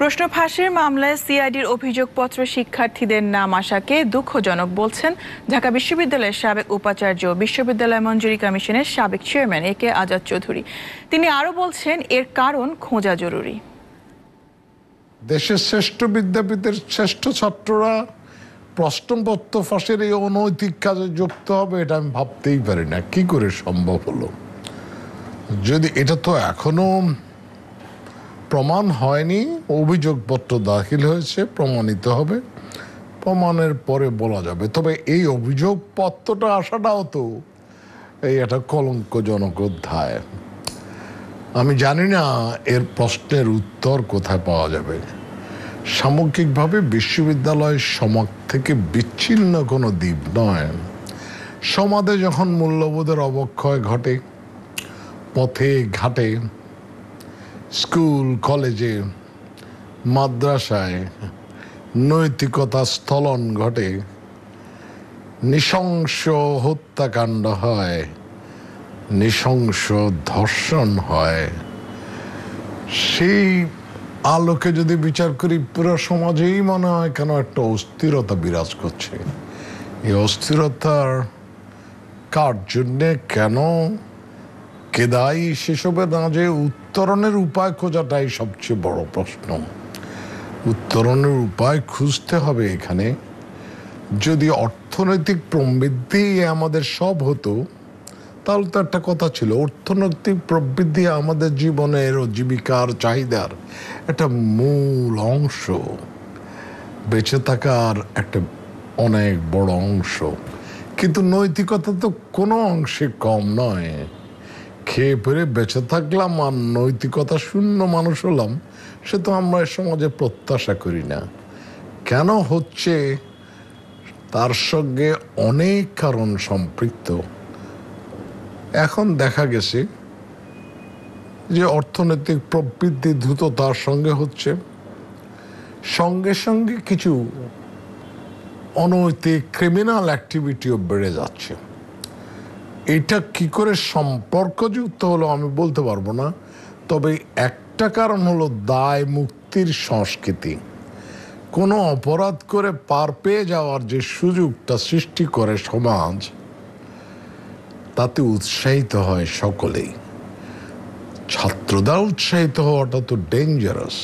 প্রশ্ন ফাঁসের মামলায় সিআইডির অভিযোগপত্র শিক্ষার্থীদের নাম আসাকে দুঃখজনক বলছেন ঢাকা বিশ্ববিদ্যালয়ের সাবেক উপাচার্য বিশ্ববিদ্যালয় মঞ্জুরি কমিশনের সাবেক chairman A K Azad Chowdhury তিনি আরও বলছেন এর কারণ খোঁজা জরুরি দেশের শ্রেষ্ঠ বিদ্যাপীঠের শ্রেষ্ঠ ছাত্ররা প্রশ্নপত্র ফাঁসের এই অনৈতিক কাজে যুক্ত হবে এটা আমি ভাবতেই পারি না কি করে সম্ভব হলো যদি এটা তো এখনো প্রমাণ হয়নি অভিযোগপত্র দাখিল হয়েছে প্রমাণিত হবে প্রমাণের পরে বলা যাবে তবে এই অভিযোগপত্রটা আসাটাও তো এই একটা কলঙ্কজনক অধ্যায় আমি জানি না এর প্রশ্নের উত্তর কোথায় পাওয়া যাবে সামগ্রিকভাবে বিশ্ববিদ্যালয় সমাজ থেকে বিচ্ছিন্ন কোনো দ্বীপ নয় সমাজে যখন মূল্যবোধের অবক্ষয় ঘটে পথে ঘাটে স্কুল কলেজে মাদ্রাসায় নৈতিকতা স্থলন ঘটে নৃশংস হত্যাকাণ্ড হয় নৃশংস ধর্ষণ হয় সেই আলোকে যদি বিচার করি পুরো সমাজেই মনে হয় কেন একটা অস্থিরতা বিরাজ করছে এই অস্থিরতার কার জন্যে কেন কেদাই সেসবে না যে উত্তরণের উপায় খোঁজাটাই সবচেয়ে বড় প্রশ্ন উত্তরণের উপায় খুঁজতে হবে এখানে যদি অর্থনৈতিক প্রবৃদ্ধি আমাদের সব হতো তাহলে তো একটা কথা ছিল অর্থনৈতিক প্রবৃদ্ধি আমাদের জীবনের ও জীবিকার চাহিদার একটা মূল অংশ বেঁচে থাকার একটা অনেক বড় অংশ কিন্তু নৈতিকতা তো কোনো অংশে কম নয় খেয়ে পরে বেঁচে থাকলাম আর নৈতিকতা শূন্য মানুষ হলাম সে তো আমরা সমাজে প্রত্যাশা করি না কেন হচ্ছে তার সঙ্গে অনেক কারণ সম্পৃক্ত এখন দেখা গেছে যে অর্থনৈতিক প্রবৃদ্ধি দ্রুত তার সঙ্গে হচ্ছে সঙ্গে সঙ্গে কিছু অনৈতিক ক্রিমিনাল অ্যাক্টিভিটিও বেড়ে যাচ্ছে এটা কি করে সম্পর্কযুক্ত হলো আমি বলতে পারবো না তবে একটা কারণ হলো দায় মুক্তির সংস্কৃতি কোনো অপরাধ করে পার পেয়ে যাওয়ার যে সুযোগটা সৃষ্টি করে সমাজ তাতে উৎসাহিত হয় সকলেই ছাত্রদা উৎসাহিত হওয়াটা তো ডেঞ্জারাস